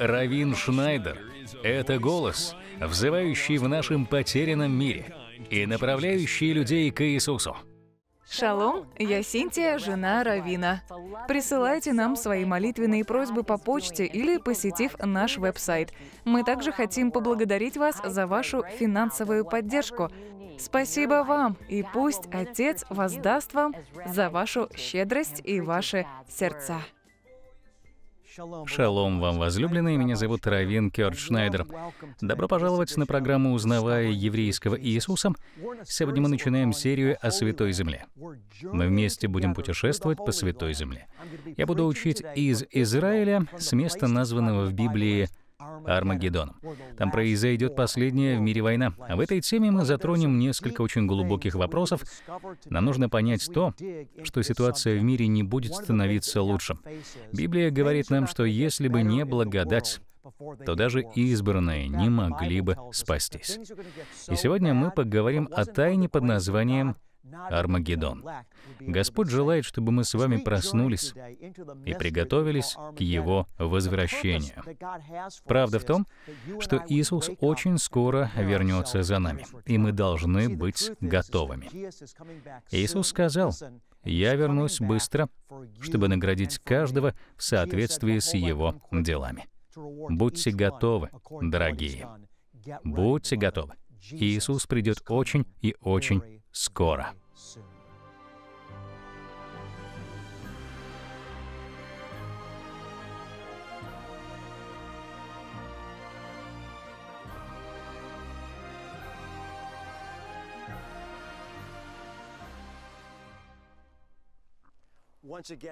Равин Шнайдер — это голос, взывающий в нашем потерянном мире и направляющий людей к Иисусу. Шалом, я Синтия, жена Равина. Присылайте нам свои молитвенные просьбы по почте или посетив наш веб-сайт. Мы также хотим поблагодарить вас за вашу финансовую поддержку. Спасибо вам, и пусть Отец воздаст вам за вашу щедрость и ваши сердца. Шалом вам, возлюбленные, меня зовут Равин Кёрт Шнайдер. Добро пожаловать на программу «Узнавая еврейского Иисуса». Сегодня мы начинаем серию о Святой Земле. Мы вместе будем путешествовать по Святой Земле. Я буду учить из Израиля, с места, названного в Библии Армагеддоном. Там произойдет последняя в мире война. А в этой теме мы затронем несколько очень глубоких вопросов. Нам нужно понять то, что ситуация в мире не будет становиться лучше. Библия говорит нам, что если бы не благодать, то даже избранные не могли бы спастись. И сегодня мы поговорим о тайне под названием Армагеддон. Господь желает, чтобы мы с вами проснулись и приготовились к Его возвращению. Правда в том, что Иисус очень скоро вернется за нами, и мы должны быть готовыми. Иисус сказал, «Я вернусь быстро, чтобы наградить каждого в соответствии с его делами». Будьте готовы, дорогие. Будьте готовы. Иисус придет очень и очень скоро.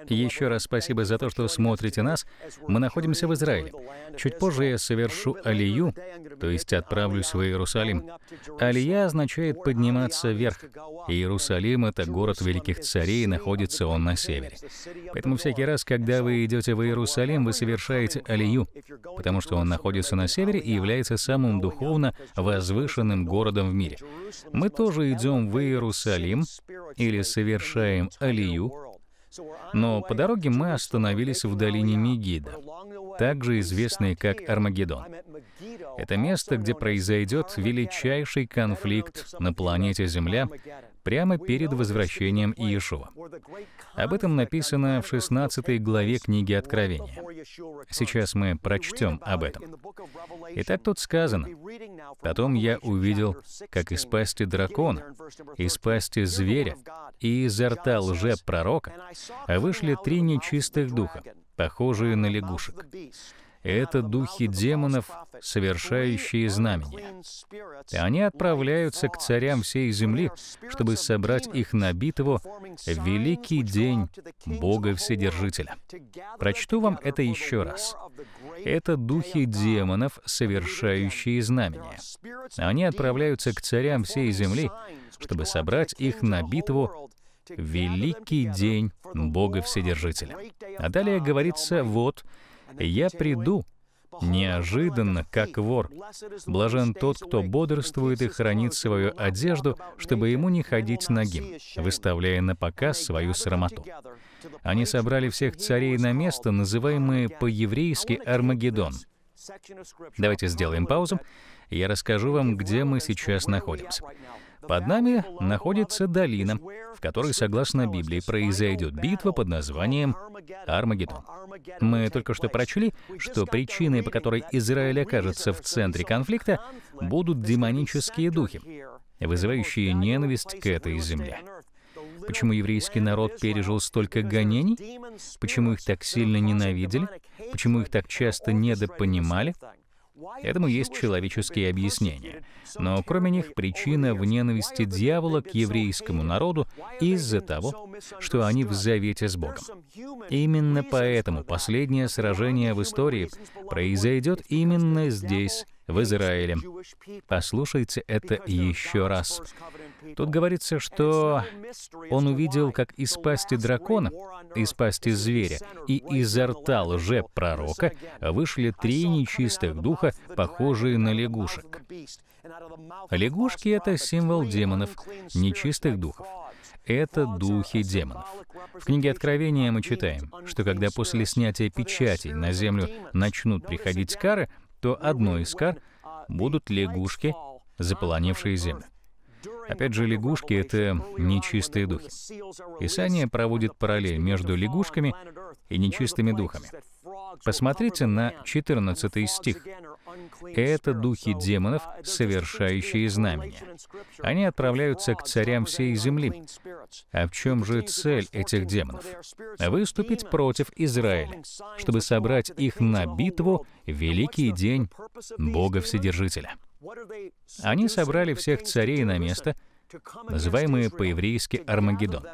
Еще раз спасибо за то, что смотрите нас. Мы находимся в Израиле. Чуть позже я совершу алию, то есть отправлюсь в Иерусалим. Алия означает «подниматься вверх». Иерусалим — это город великих царей, и находится он на севере. Поэтому всякий раз, когда вы идете в Иерусалим, вы совершаете алию, потому что он находится на севере и является самым духовно возвышенным городом в мире. Мы тоже идем в Иерусалим или совершаем алию, но по дороге мы остановились в долине Мегида, также известной как Армагеддон. Это место, где произойдет величайший конфликт на планете Земля прямо перед возвращением Иешуа. Об этом написано в 16 главе книги Откровения. Сейчас мы прочтем об этом. Итак, тут сказано, «Потом я увидел, как из пасти дракона, из пасти зверя и изо рта лже-пророка вышли три нечистых духа, похожие на лягушек. Это духи демонов, совершающие знамения. Они отправляются к царям всей земли, чтобы собрать их на битву в великий день Бога Вседержителя. Прочту вам это еще раз. Это духи демонов, совершающие знамения. Они отправляются к царям всей земли, чтобы собрать их на битву великий день Бога Вседержителя. А далее говорится, вот, я приду, неожиданно, как вор. Блажен тот, кто бодрствует и хранит свою одежду, чтобы ему не ходить нагим, выставляя на показ свою срамоту. Они собрали всех царей на место, называемое по-еврейски Армагеддон. Давайте сделаем паузу. Я расскажу вам, где мы сейчас находимся. Под нами находится долина, в которой, согласно Библии, произойдет битва под названием Армагеддон. Мы только что прочли, что причиной, по которой Израиль окажется в центре конфликта, будут демонические духи, вызывающие ненависть к этой земле. Почему еврейский народ пережил столько гонений? Почему их так сильно ненавидели? Почему их так часто недопонимали? Этому есть человеческие объяснения. Но кроме них причина в ненависти дьявола к еврейскому народу из-за того, что они в завете с Богом. Именно поэтому последнее сражение в истории произойдет именно здесь, в Израиле. Послушайте это еще раз. Тут говорится, что он увидел, как из пасти дракона, из пасти зверя и изо рта лже-пророка вышли три нечистых духа, похожие на лягушек. Лягушки — это символ демонов, нечистых духов. Это духи демонов. В книге Откровения мы читаем, что когда после снятия печатей на землю начнут приходить кары — то одной из кар будут лягушки, заполонившие землю. Опять же, лягушки — это нечистые духи. Писание проводит параллель между лягушками и нечистыми духами. Посмотрите на 14 стих. «Это духи демонов, совершающие знамения. Они отправляются к царям всей земли». А в чем же цель этих демонов? Выступить против Израиля, чтобы собрать их на битву великий день Бога Вседержителя. Они собрали всех царей на место — называемые по-еврейски Армагеддон.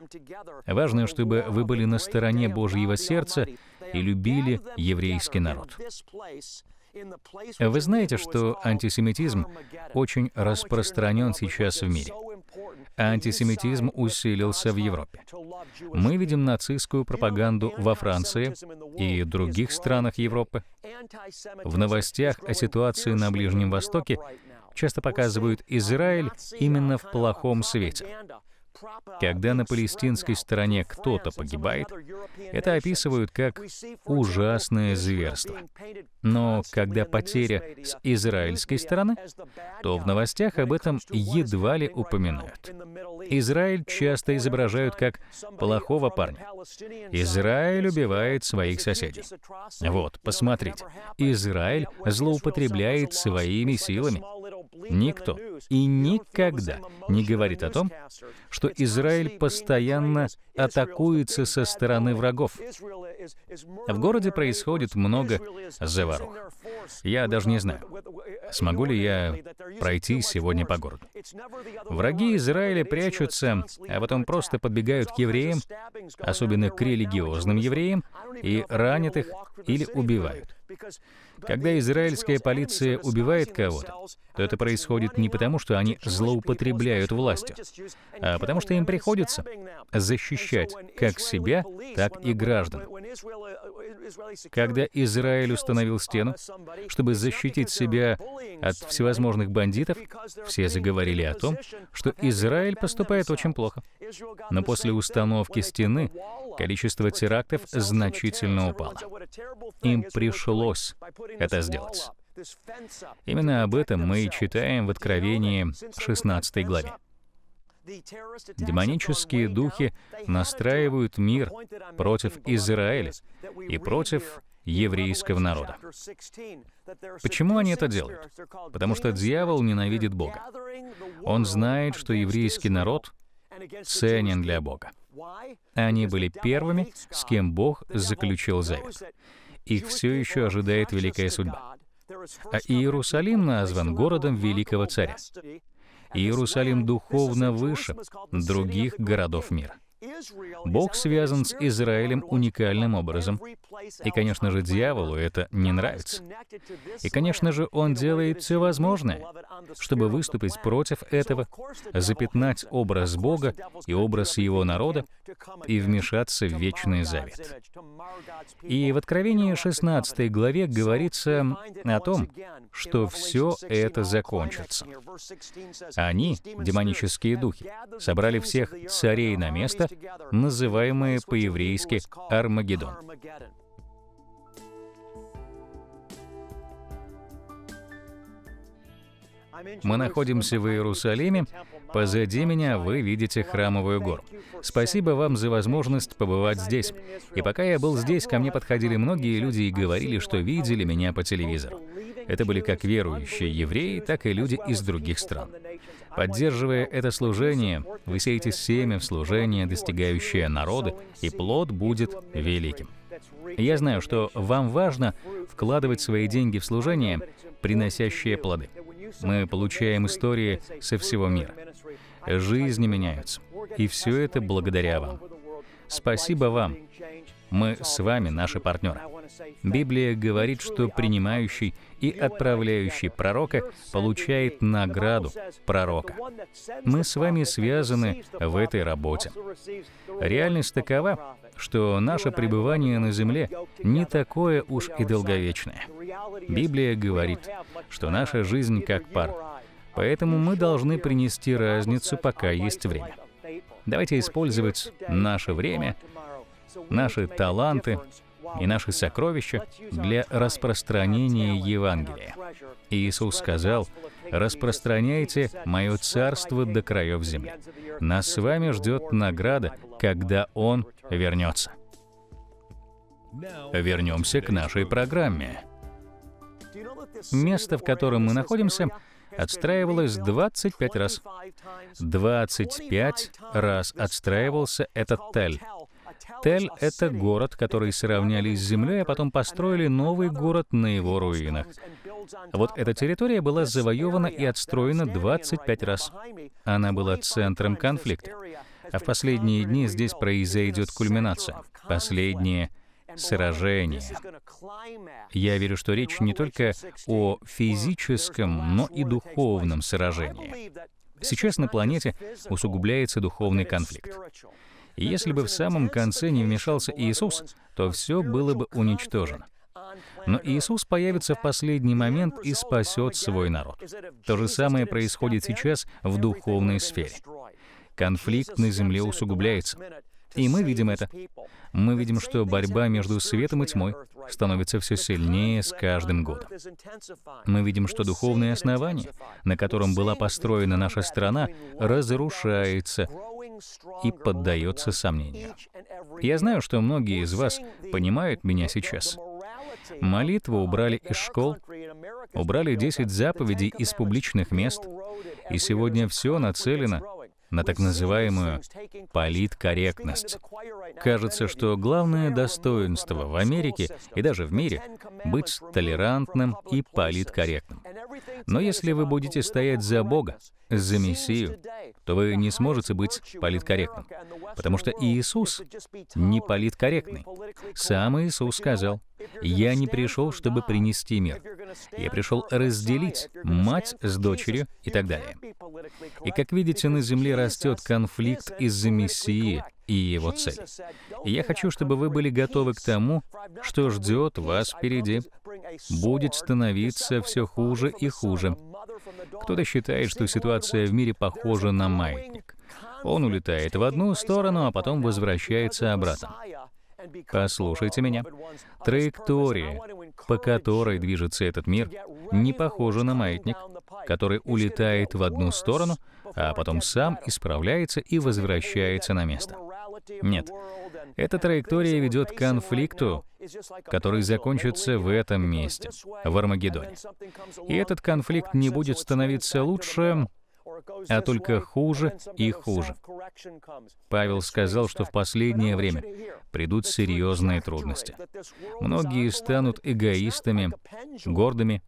Важно, чтобы вы были на стороне Божьего сердца и любили еврейский народ. Вы знаете, что антисемитизм очень распространен сейчас в мире. Антисемитизм усилился в Европе. Мы видим нацистскую пропаганду во Франции и других странах Европы. В новостях о ситуации на Ближнем Востоке часто показывают Израиль именно в плохом свете. Когда на палестинской стороне кто-то погибает, это описывают как ужасное зверство. Но когда потеря с израильской стороны, то в новостях об этом едва ли упоминают. Израиль часто изображают как плохого парня. Израиль убивает своих соседей. Вот, посмотрите, Израиль злоупотребляет своими силами. Никто и никогда не говорит о том, что Израиль постоянно атакуется со стороны врагов. В городе происходит много заварух. Я даже не знаю, смогу ли я пройти сегодня по городу. Враги Израиля прячутся, а потом просто подбегают к евреям, особенно к религиозным евреям, и ранят их или убивают. Когда израильская полиция убивает кого-то, то это происходит не потому, что они злоупотребляют властью, а потому что им приходится защищать как себя, так и граждан. Когда Израиль установил стену, чтобы защитить себя от всевозможных бандитов, все заговорили говорили о том, что Израиль поступает очень плохо. Но после установки стены количество терактов значительно упало. Им пришлось это сделать. Именно об этом мы и читаем в Откровении 16 главе. Демонические духи настраивают мир против Израиля и против еврейского народа. Почему они это делают? Потому что дьявол ненавидит Бога. Он знает, что еврейский народ ценен для Бога. Они были первыми, с кем Бог заключил завет. Их все еще ожидает великая судьба. А Иерусалим назван городом великого царя. Иерусалим духовно выше других городов мира. Бог связан с Израилем уникальным образом. И, конечно же, дьяволу это не нравится. И, конечно же, он делает все возможное, чтобы выступить против этого, запятнать образ Бога и образ его народа и вмешаться в Вечный Завет. И в Откровении 16 главе говорится о том, что все это закончится. Они, демонические духи, собрали всех царей на место, называемое по-еврейски Армагеддон. Мы находимся в Иерусалиме. Позади меня вы видите храмовую гору. Спасибо вам за возможность побывать здесь. И пока я был здесь, ко мне подходили многие люди и говорили, что видели меня по телевизору. Это были как верующие евреи, так и люди из других стран. Поддерживая это служение, вы сеете семя в служение, достигающее народы, и плод будет великим. Я знаю, что вам важно вкладывать свои деньги в служение, приносящее плоды. Мы получаем истории со всего мира. Жизни меняются. И все это благодаря вам. Спасибо вам. Мы с вами наши партнеры. Библия говорит, что принимающий и отправляющий пророка получает награду пророка. Мы с вами связаны в этой работе. Реальность такова, что наше пребывание на земле не такое уж и долговечное. Библия говорит, что наша жизнь как пар, поэтому мы должны принести разницу, пока есть время. Давайте использовать наше время, наши таланты, и наши сокровища для распространения Евангелия. Иисус сказал, «Распространяйте мое царство до краев земли. Нас с вами ждет награда, когда Он вернется». Вернемся к нашей программе. Место, в котором мы находимся, отстраивалось 25 раз. 25 раз отстраивался этот тель. Тель — это город, который сравняли с землей, а потом построили новый город на его руинах. Вот эта территория была завоевана и отстроена 25 раз. Она была центром конфликта. А в последние дни здесь произойдет кульминация. последнее сражение. Я верю, что речь не только о физическом, но и духовном сражении. Сейчас на планете усугубляется духовный конфликт если бы в самом конце не вмешался Иисус, то все было бы уничтожено. Но Иисус появится в последний момент и спасет свой народ. То же самое происходит сейчас в духовной сфере. Конфликт на земле усугубляется. И мы видим это. Мы видим, что борьба между светом и тьмой становится все сильнее с каждым годом. Мы видим, что духовное основание, на котором была построена наша страна, разрушается и поддается сомнению. Я знаю, что многие из вас понимают меня сейчас. Молитву убрали из школ, убрали 10 заповедей из публичных мест, и сегодня все нацелено на так называемую политкорректность. Кажется, что главное достоинство в Америке и даже в мире — быть толерантным и политкорректным. Но если вы будете стоять за Бога, за Мессию, то вы не сможете быть политкорректным, потому что Иисус не политкорректный. Сам Иисус сказал, я не пришел, чтобы принести мир. Я пришел разделить мать с дочерью и так далее. И как видите, на Земле растет конфликт из-за Мессии и его цель. И я хочу, чтобы вы были готовы к тому, что ждет вас впереди. Будет становиться все хуже и хуже. Кто-то считает, что ситуация в мире похожа на маятник. Он улетает в одну сторону, а потом возвращается обратно. Послушайте меня. Траектория, по которой движется этот мир, не похожа на маятник, который улетает в одну сторону, а потом сам исправляется и возвращается на место. Нет. Эта траектория ведет к конфликту, который закончится в этом месте, в Армагеддоне. И этот конфликт не будет становиться лучше, а только хуже и хуже. Павел сказал, что в последнее время придут серьезные трудности. Многие станут эгоистами, гордыми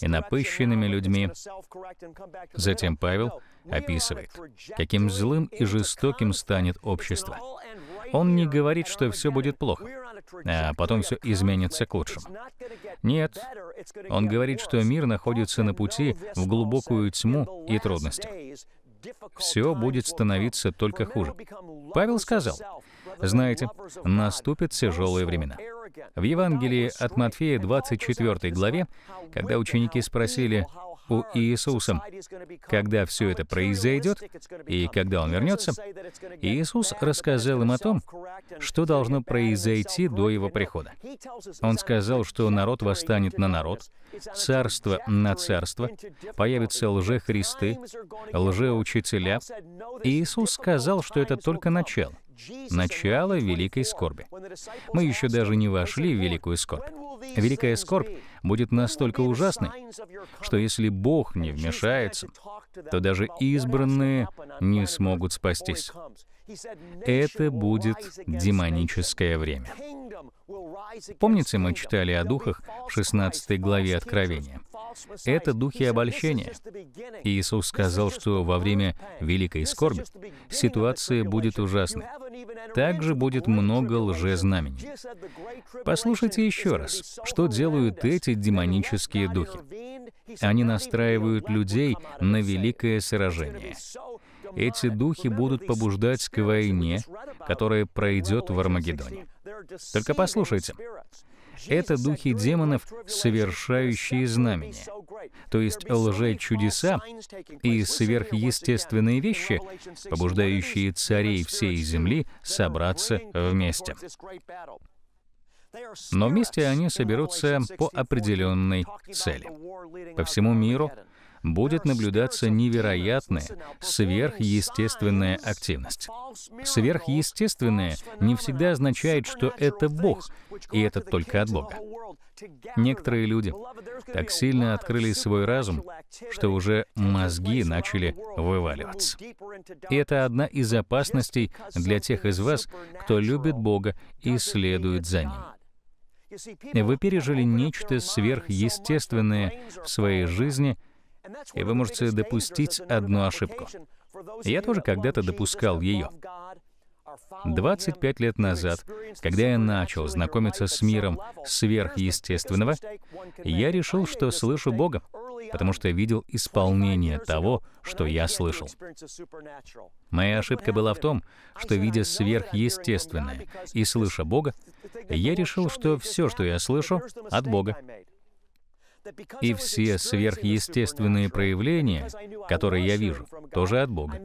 и напыщенными людьми. Затем Павел описывает, каким злым и жестоким станет общество. Он не говорит, что все будет плохо, а потом все изменится к лучшему. Нет, он говорит, что мир находится на пути в глубокую тьму и трудности. Все будет становиться только хуже. Павел сказал, знаете, наступят тяжелые времена. В Евангелии от Матфея 24 главе, когда ученики спросили, у Иисусом. Когда все это произойдет, и когда Он вернется, Иисус рассказал им о том, что должно произойти до Его прихода. Он сказал, что народ восстанет на народ, царство на царство, появятся лжехристы, лжеучителя. Иисус сказал, что это только начало начало великой скорби. Мы еще даже не вошли в великую скорбь. Великая скорбь будет настолько ужасной, что если Бог не вмешается, то даже избранные не смогут спастись. Это будет демоническое время. Помните, мы читали о духах в 16 главе Откровения? Это духи обольщения. Иисус сказал, что во время великой скорби ситуация будет ужасной. Также будет много лжезнамений. Послушайте еще раз, что делают эти демонические духи. Они настраивают людей на великое сражение. Эти духи будут побуждать к войне, которая пройдет в Армагеддоне. Только послушайте, это духи демонов, совершающие знамения. То есть лже-чудеса и сверхъестественные вещи, побуждающие царей всей земли собраться вместе. Но вместе они соберутся по определенной цели. По всему миру будет наблюдаться невероятная сверхъестественная активность. Сверхъестественное не всегда означает, что это Бог, и это только от Бога. Некоторые люди так сильно открыли свой разум, что уже мозги начали вываливаться. И это одна из опасностей для тех из вас, кто любит Бога и следует за Ним. Вы пережили нечто сверхъестественное в своей жизни — и вы можете допустить одну ошибку. Я тоже когда-то допускал ее. 25 лет назад, когда я начал знакомиться с миром сверхъестественного, я решил, что слышу Бога, потому что видел исполнение того, что я слышал. Моя ошибка была в том, что, видя сверхъестественное и слыша Бога, я решил, что все, что я слышу, от Бога. И все сверхъестественные проявления, которые я вижу, тоже от Бога.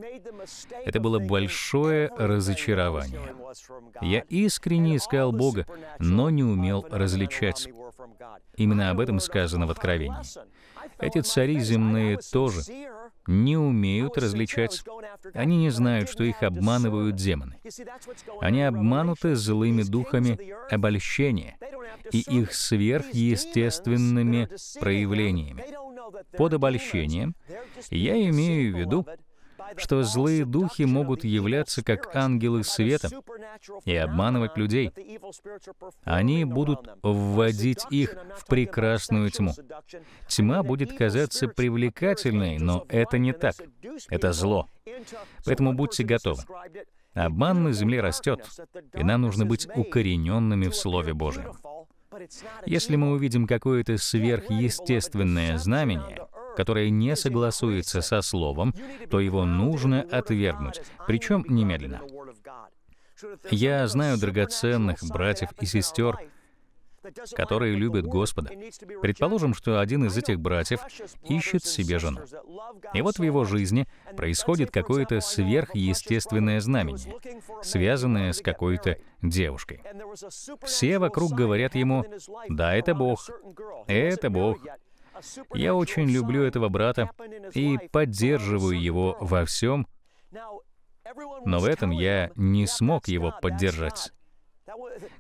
Это было большое разочарование. Я искренне искал Бога, но не умел различать. Именно об этом сказано в Откровении. Эти цари земные тоже не умеют различать. Они не знают, что их обманывают демоны. Они обмануты злыми духами обольщения и их сверхъестественными проявлениями. Под обольщением я имею в виду что злые духи могут являться как ангелы света и обманывать людей. Они будут вводить их в прекрасную тьму. Тьма будет казаться привлекательной, но это не так. Это зло. Поэтому будьте готовы. Обман на земле растет, и нам нужно быть укорененными в Слове Божьем. Если мы увидим какое-то сверхъестественное знамение, которое не согласуется со Словом, то его нужно отвергнуть, причем немедленно. Я знаю драгоценных братьев и сестер, которые любят Господа. Предположим, что один из этих братьев ищет себе жену. И вот в его жизни происходит какое-то сверхъестественное знамение, связанное с какой-то девушкой. Все вокруг говорят ему, «Да, это Бог, это Бог, я очень люблю этого брата и поддерживаю его во всем, но в этом я не смог его поддержать.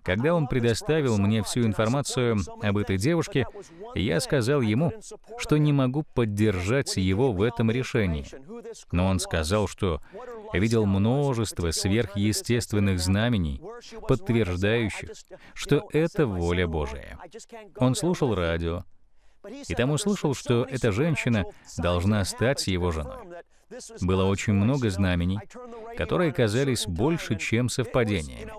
Когда он предоставил мне всю информацию об этой девушке, я сказал ему, что не могу поддержать его в этом решении. Но он сказал, что видел множество сверхъестественных знамений, подтверждающих, что это воля Божия. Он слушал радио, и там услышал, что эта женщина должна стать его женой. Было очень много знамений, которые казались больше, чем совпадениями.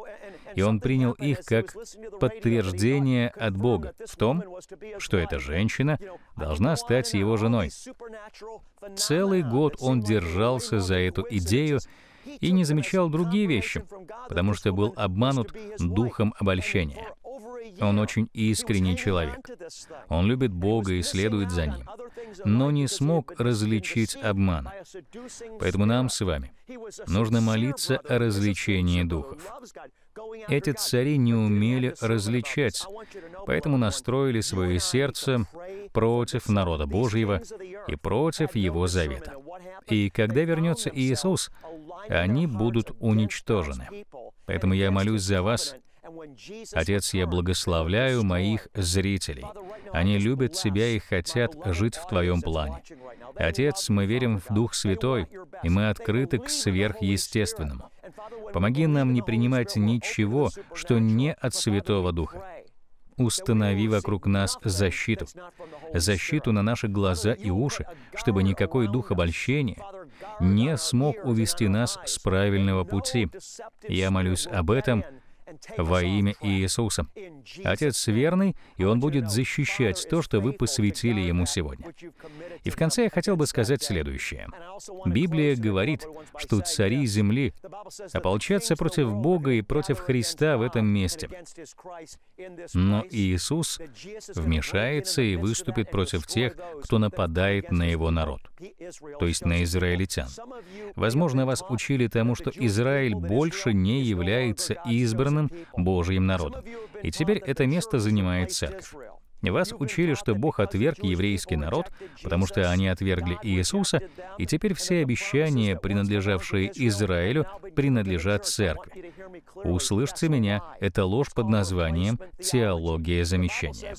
И он принял их как подтверждение от Бога в том, что эта женщина должна стать его женой. Целый год он держался за эту идею, и не замечал другие вещи, потому что был обманут духом обольщения. Он очень искренний человек. Он любит Бога и следует за Ним, но не смог различить обман. Поэтому нам с вами нужно молиться о развлечении духов. Эти цари не умели различать, поэтому настроили свое сердце против народа Божьего и против Его завета. И когда вернется Иисус, они будут уничтожены. Поэтому я молюсь за вас, Отец, я благословляю моих зрителей. Они любят Тебя и хотят жить в Твоем плане. Отец, мы верим в Дух Святой, и мы открыты к сверхъестественному. Помоги нам не принимать ничего, что не от Святого Духа. Установи вокруг нас защиту. Защиту на наши глаза и уши, чтобы никакой дух обольщения не смог увести нас с правильного пути. Я молюсь об этом во имя Иисуса. Отец верный, и Он будет защищать то, что вы посвятили Ему сегодня. И в конце я хотел бы сказать следующее. Библия говорит, что цари земли ополчатся против Бога и против Христа в этом месте. Но Иисус вмешается и выступит против тех, кто нападает на Его народ, то есть на израильтян. Возможно, вас учили тому, что Израиль больше не является избранным, избранным Божьим народом. И теперь это место занимает церковь. Вас учили, что Бог отверг еврейский народ, потому что они отвергли Иисуса, и теперь все обещания, принадлежавшие Израилю, принадлежат церкви. Услышьте меня, это ложь под названием «теология замещения».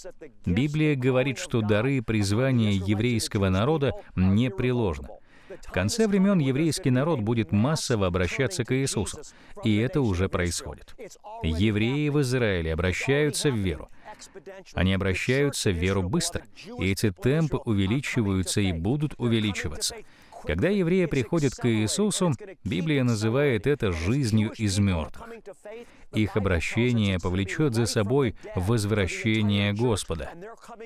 Библия говорит, что дары и призвания еврейского народа не приложены. В конце времен еврейский народ будет массово обращаться к Иисусу, и это уже происходит. Евреи в Израиле обращаются в веру. Они обращаются в веру быстро, и эти темпы увеличиваются и будут увеличиваться — когда евреи приходят к Иисусу, Библия называет это жизнью из мертвых. Их обращение повлечет за собой возвращение Господа.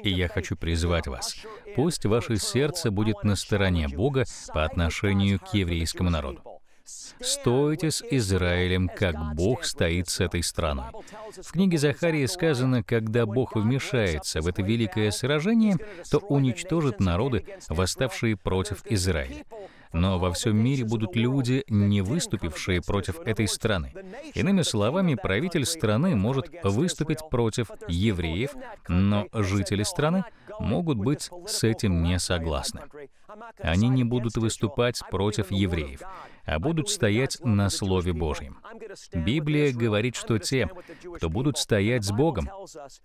И я хочу призвать вас, пусть ваше сердце будет на стороне Бога по отношению к еврейскому народу. «Стойте с Израилем, как Бог стоит с этой страной». В книге Захарии сказано, когда Бог вмешается в это великое сражение, то уничтожит народы, восставшие против Израиля. Но во всем мире будут люди, не выступившие против этой страны. Иными словами, правитель страны может выступить против евреев, но жители страны могут быть с этим не согласны. Они не будут выступать против евреев, а будут стоять на Слове Божьем. Библия говорит, что те, кто будут стоять с Богом,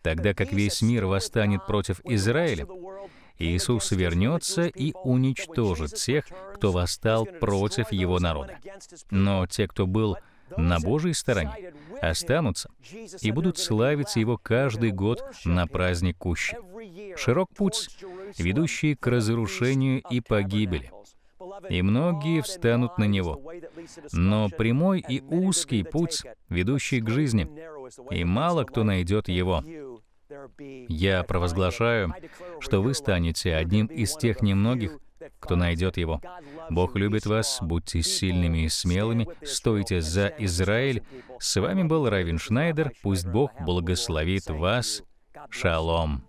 тогда как весь мир восстанет против Израиля, Иисус вернется и уничтожит всех, кто восстал против Его народа. Но те, кто был на Божьей стороне, останутся и будут славить Его каждый год на праздник Кущи. Широк путь, ведущий к разрушению и погибели и многие встанут на него. Но прямой и узкий путь, ведущий к жизни, и мало кто найдет его. Я провозглашаю, что вы станете одним из тех немногих, кто найдет его. Бог любит вас, будьте сильными и смелыми, стойте за Израиль. С вами был Равин Шнайдер, пусть Бог благословит вас. Шалом.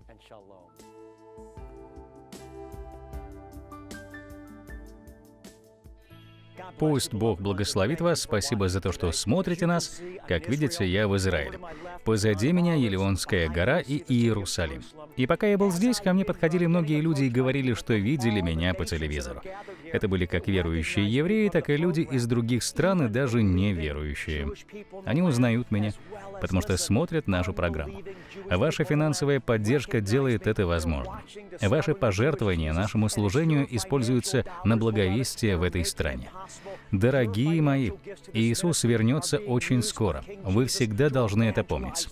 Пусть Бог благословит вас. Спасибо за то, что смотрите нас. Как видите, я в Израиле. Позади меня Елеонская гора и Иерусалим. И пока я был здесь, ко мне подходили многие люди и говорили, что видели меня по телевизору. Это были как верующие евреи, так и люди из других стран и даже неверующие. Они узнают меня потому что смотрят нашу программу. Ваша финансовая поддержка делает это возможным. Ваши пожертвования нашему служению используются на благовестие в этой стране. Дорогие мои, Иисус вернется очень скоро. Вы всегда должны это помнить.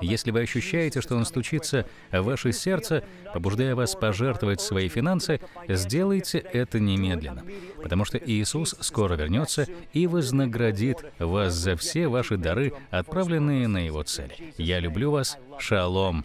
Если вы ощущаете, что он стучится в ваше сердце, побуждая вас пожертвовать свои финансы, сделайте это немедленно, потому что Иисус скоро вернется и вознаградит вас за все ваши дары, отправленные на Его цель. Я люблю вас. Шалом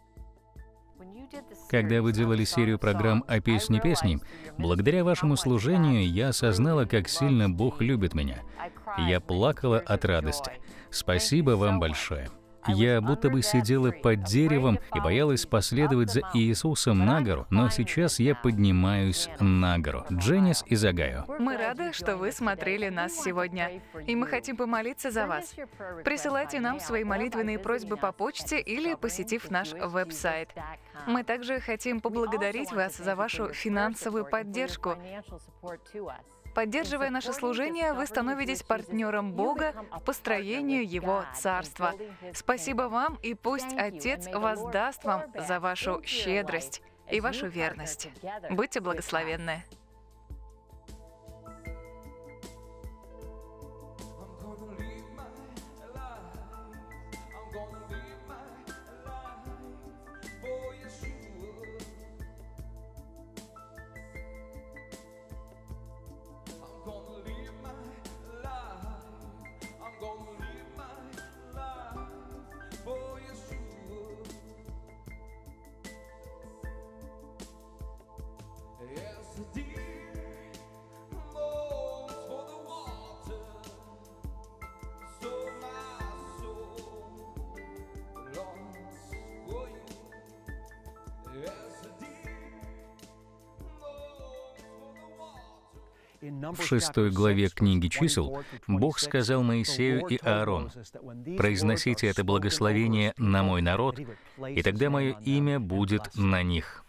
Когда вы делали серию программ о «А песне песней, благодаря вашему служению я осознала, как сильно Бог любит меня. Я плакала от радости. Спасибо вам большое. Я будто бы сидела под деревом и боялась последовать за Иисусом на гору, но сейчас я поднимаюсь на гору. Дженнис из Агаю. Мы рады, что вы смотрели нас сегодня, и мы хотим помолиться за вас. Присылайте нам свои молитвенные просьбы по почте или посетив наш веб-сайт. Мы также хотим поблагодарить вас за вашу финансовую поддержку. Поддерживая наше служение, вы становитесь партнером Бога в построении Его Царства. Спасибо вам, и пусть Отец воздаст вам за вашу щедрость и вашу верность. Будьте благословенны! В шестой главе книги чисел Бог сказал Моисею и Аарону, «Произносите это благословение на мой народ, и тогда мое имя будет на них».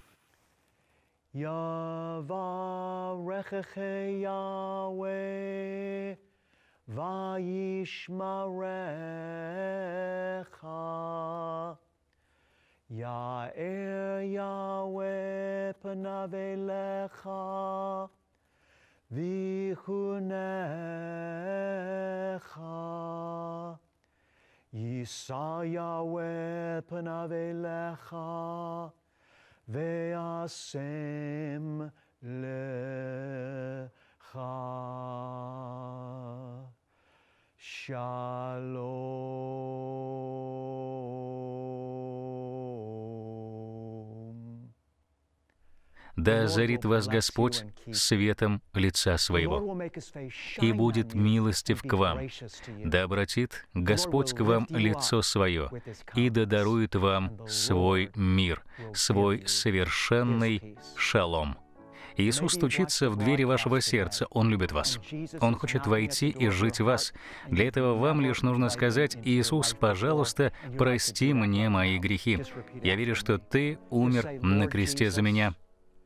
וישמרך. יאר יהוה פניו אליך Vichunecha. Yisaya Yahweh panav ve'asem lecha. Shalom. да озарит вас Господь светом лица своего, и будет милостив к вам, да обратит Господь к вам лицо свое, и да дарует вам свой мир, свой совершенный шалом. Иисус стучится в двери вашего сердца, Он любит вас. Он хочет войти и жить в вас. Для этого вам лишь нужно сказать, «Иисус, пожалуйста, прости мне мои грехи. Я верю, что Ты умер на кресте за меня.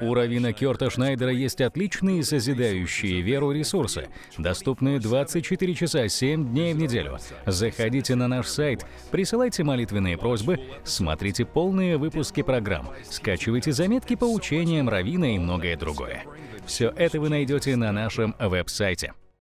У Равина Керта Шнайдера есть отличные созидающие веру ресурсы, доступные 24 часа 7 дней в неделю. Заходите на наш сайт, присылайте молитвенные просьбы, смотрите полные выпуски программ, скачивайте заметки по учениям Равина и многое другое. Все это вы найдете на нашем веб-сайте.